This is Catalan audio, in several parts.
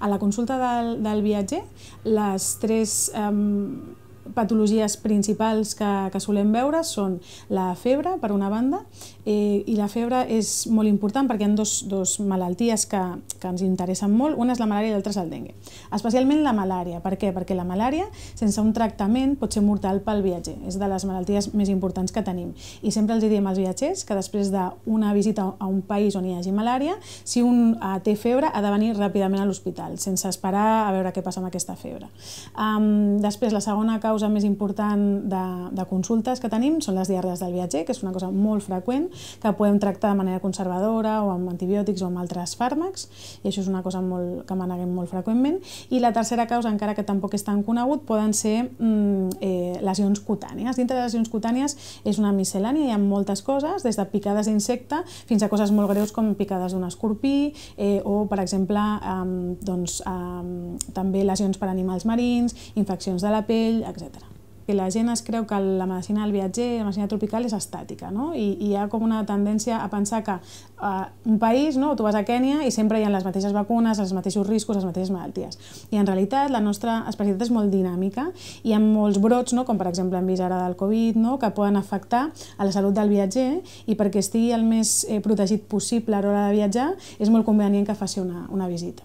A la consulta del, del viatger, les tres... Eh, patologies principals que, que solem veure són la febre, per una banda, eh, i la febre és molt important perquè hi ha dos, dos malalties que, que ens interessen molt, una és la malària i l'altra és el dengue. Especialment la malària, per què? Perquè la malària, sense un tractament, pot ser mortal pel viatger, és de les malalties més importants que tenim. I sempre els diem als viatgers que després d'una visita a un país on hi hagi malària, si un eh, té febre, ha de venir ràpidament a l'hospital, sense esperar a veure què passa amb aquesta febre. Um, després, la segona causa causa més important de, de consultes que tenim són les diarrees del viatger, que és una cosa molt freqüent, que podem tractar de manera conservadora o amb antibiòtics o amb altres fàrmacs, i això és una cosa molt, que maneguem molt freqüentment. I la tercera causa, encara que tampoc és tan conegut, poden ser mm, eh, lesions cutànies. Dintre de lesions cutànies és una miscel·lània, hi ha moltes coses, des de picades d'insecte fins a coses molt greus com picades d'un escorpí eh, o, per exemple, eh, doncs, eh, també lesions per animals marins, infeccions de la pell, etc etc. Que la gent es creu que la medicina del viatger, la medicina tropical, és estàtica, no? I, i hi ha com una tendència a pensar que uh, un país, no? tu vas a Kènia i sempre hi ha les mateixes vacunes, els mateixos riscos, les mateixes malalties. I en realitat la nostra especialitat és molt dinàmica i hi ha molts brots, no? com per exemple hem vist ara del Covid, no? que poden afectar a la salut del viatger i perquè estigui el més eh, protegit possible a l'hora de viatjar és molt convenient que faci una, una visita.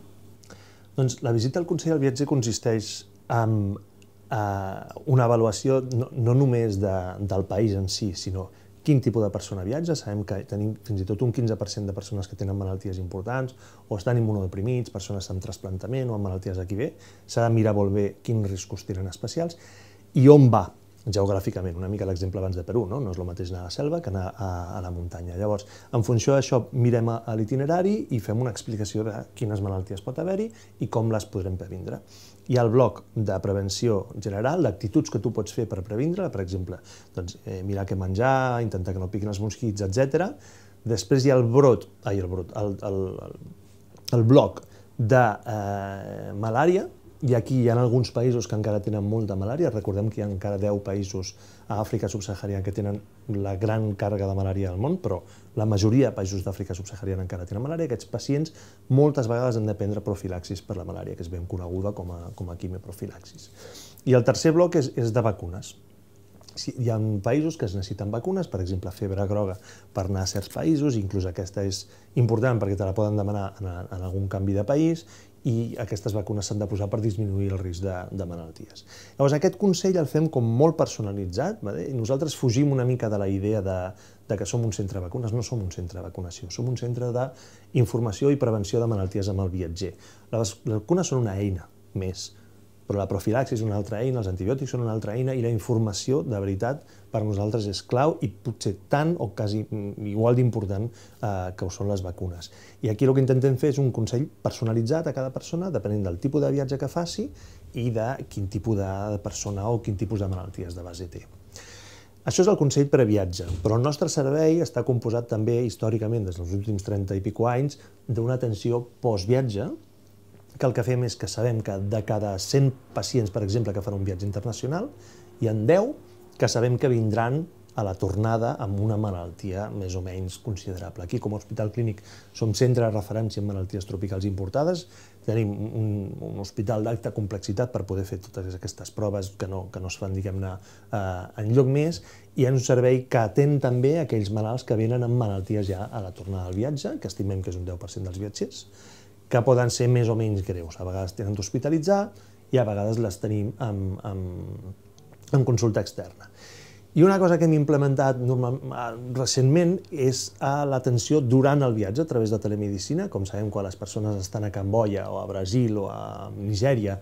Doncs la visita al Consell del Viatger consisteix en Eh, una avaluació no, no només de, del país en si, sinó quin tipus de persona viatja. Sabem que tenim fins i tot un 15% de persones que tenen malalties importants o estan immunodeprimits, persones amb trasplantament o amb malalties d'aquí bé. S'ha de mirar molt bé quins riscos tenen especials i on va geogràficament, una mica l'exemple abans de Perú, no? no és el mateix anar a la selva que anar a, a la muntanya. Llavors, en funció d'això, mirem a, a l'itinerari i fem una explicació de quines malalties pot haver-hi i com les podrem previndre. Hi ha el bloc de prevenció general, d'actituds que tu pots fer per previndre, per exemple, doncs, eh, mirar què menjar, intentar que no piquin els mosquits, etc. Després hi ha el brot, ai, el brot, el, el, el, el bloc de eh, malària, i aquí hi ha alguns països que encara tenen molta malària. Recordem que hi ha encara 10 països a Àfrica subsahariana que tenen la gran càrrega de malària del món, però la majoria de països d'Àfrica subsahariana encara tenen malària. Aquests pacients moltes vegades han de prendre profilaxis per la malària, que és ben coneguda com a, com a quimioprofilaxis. I el tercer bloc és, és de vacunes si, hi ha països que es necessiten vacunes, per exemple, febre groga per anar a certs països, inclús aquesta és important perquè te la poden demanar en, en algun canvi de país, i aquestes vacunes s'han de posar per disminuir el risc de, de malalties. Llavors, aquest consell el fem com molt personalitzat, i nosaltres fugim una mica de la idea de, de que som un centre de vacunes, no som un centre de vacunació, som un centre d'informació i prevenció de malalties amb el viatger. Les, vacunes són una eina més, però la profilaxi és una altra eina, els antibiòtics són una altra eina i la informació, de veritat, per nosaltres és clau i potser tant o quasi mm, igual d'important eh, que ho són les vacunes. I aquí el que intentem fer és un consell personalitzat a cada persona, depenent del tipus de viatge que faci i de quin tipus de persona o quin tipus de malalties de base té. Això és el Consell per a Viatge, però el nostre servei està composat també històricament, des dels últims 30 i pico anys, d'una atenció postviatge, que el que fem és que sabem que de cada 100 pacients, per exemple, que fan un viatge internacional, hi ha 10 que sabem que vindran a la tornada amb una malaltia més o menys considerable. Aquí, com a Hospital Clínic, som centre de referència en malalties tropicals importades, tenim un, un hospital d'alta complexitat per poder fer totes aquestes proves que no, que no es fan, diguem-ne, eh, enlloc més, i hi ha un servei que atén també aquells malalts que venen amb malalties ja a la tornada del viatge, que estimem que és un 10% dels viatgers, que poden ser més o menys greus. A vegades tenen d'hospitalitzar i a vegades les tenim amb, amb, amb consulta externa. I una cosa que hem implementat normal, eh, recentment és a eh, l'atenció durant el viatge a través de telemedicina. Com sabem, quan les persones estan a Camboya o a Brasil o a Nigèria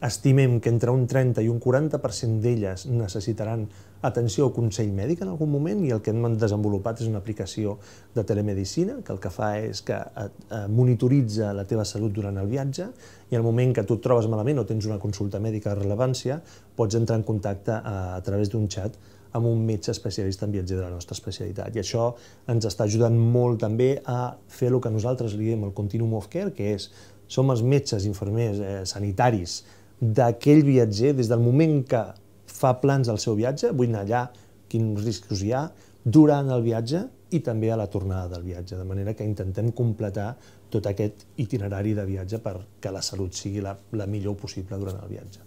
estimem que entre un 30 i un 40% d'elles necessitaran atenció o consell mèdic en algun moment i el que hem desenvolupat és una aplicació de telemedicina que el que fa és que eh, monitoritza la teva salut durant el viatge i al moment que tu et trobes malament o tens una consulta mèdica de rellevància pots entrar en contacte a, eh, a través d'un xat amb un metge especialista en viatger de la nostra especialitat. I això ens està ajudant molt també a fer el que nosaltres li diem el continuum of care, que és som els metges, infermers, eh, sanitaris d'aquell viatger des del moment que fa plans del seu viatge, vull anar allà, quins riscos hi ha, durant el viatge i també a la tornada del viatge, de manera que intentem completar tot aquest itinerari de viatge perquè la salut sigui la, la millor possible durant el viatge.